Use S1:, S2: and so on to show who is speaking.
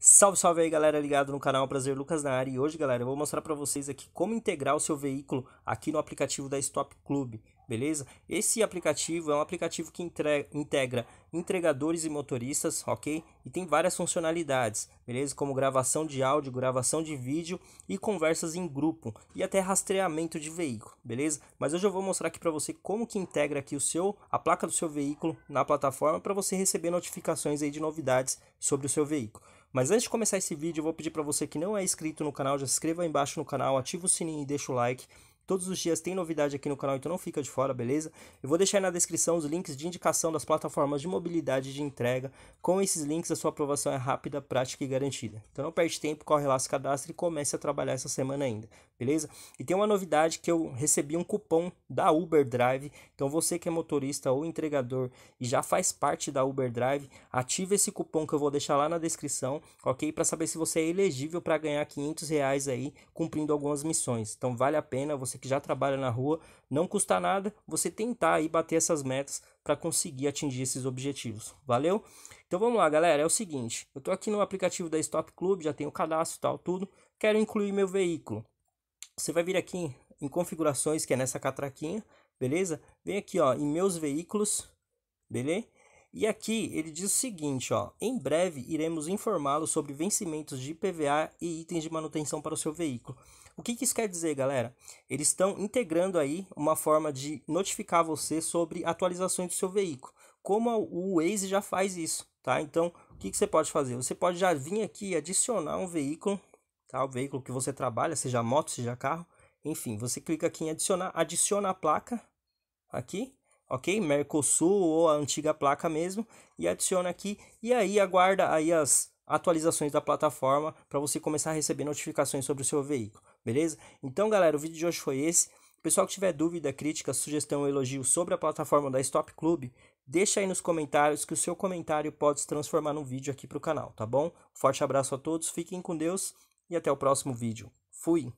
S1: Salve, salve aí galera ligado no canal Prazer Lucas na área e hoje galera eu vou mostrar para vocês aqui como integrar o seu veículo aqui no aplicativo da Stop Club, beleza? Esse aplicativo é um aplicativo que entrega, integra entregadores e motoristas, ok? E tem várias funcionalidades, beleza? Como gravação de áudio, gravação de vídeo e conversas em grupo e até rastreamento de veículo, beleza? Mas hoje eu vou mostrar aqui para você como que integra aqui o seu, a placa do seu veículo na plataforma para você receber notificações aí de novidades sobre o seu veículo. Mas antes de começar esse vídeo, eu vou pedir para você que não é inscrito no canal, já se inscreva aí embaixo no canal, ativa o sininho e deixa o like. Todos os dias tem novidade aqui no canal, então não fica de fora, beleza? Eu vou deixar aí na descrição os links de indicação das plataformas de mobilidade de entrega. Com esses links, a sua aprovação é rápida, prática e garantida. Então não perde tempo, corre lá, se cadastre e comece a trabalhar essa semana ainda, beleza? E tem uma novidade que eu recebi um cupom da Uber Drive. Então você que é motorista ou entregador e já faz parte da Uber Drive, ative esse cupom que eu vou deixar lá na descrição, ok? Para saber se você é elegível para ganhar 500 reais aí cumprindo algumas missões. Então vale a pena você que já trabalha na rua, não custa nada você tentar aí bater essas metas para conseguir atingir esses objetivos. Valeu? Então vamos lá, galera, é o seguinte, eu estou aqui no aplicativo da Stop Club, já tenho o cadastro, tal, tudo, quero incluir meu veículo. Você vai vir aqui em configurações, que é nessa catraquinha, beleza? Vem aqui, ó, em meus veículos, beleza? E aqui ele diz o seguinte, ó: "Em breve iremos informá-lo sobre vencimentos de IPVA e itens de manutenção para o seu veículo". O que, que isso quer dizer, galera? Eles estão integrando aí uma forma de notificar você sobre atualizações do seu veículo, como o Waze já faz isso, tá? Então, o que, que você pode fazer? Você pode já vir aqui e adicionar um veículo, tá? O veículo que você trabalha, seja moto, seja carro, enfim, você clica aqui em adicionar, adiciona a placa aqui, ok? Mercosul ou a antiga placa mesmo, e adiciona aqui, e aí aguarda aí as atualizações da plataforma para você começar a receber notificações sobre o seu veículo. Beleza? Então, galera, o vídeo de hoje foi esse. Pessoal que tiver dúvida, crítica, sugestão ou elogio sobre a plataforma da Stop Club, deixa aí nos comentários que o seu comentário pode se transformar num vídeo aqui para o canal, tá bom? Forte abraço a todos, fiquem com Deus e até o próximo vídeo. Fui!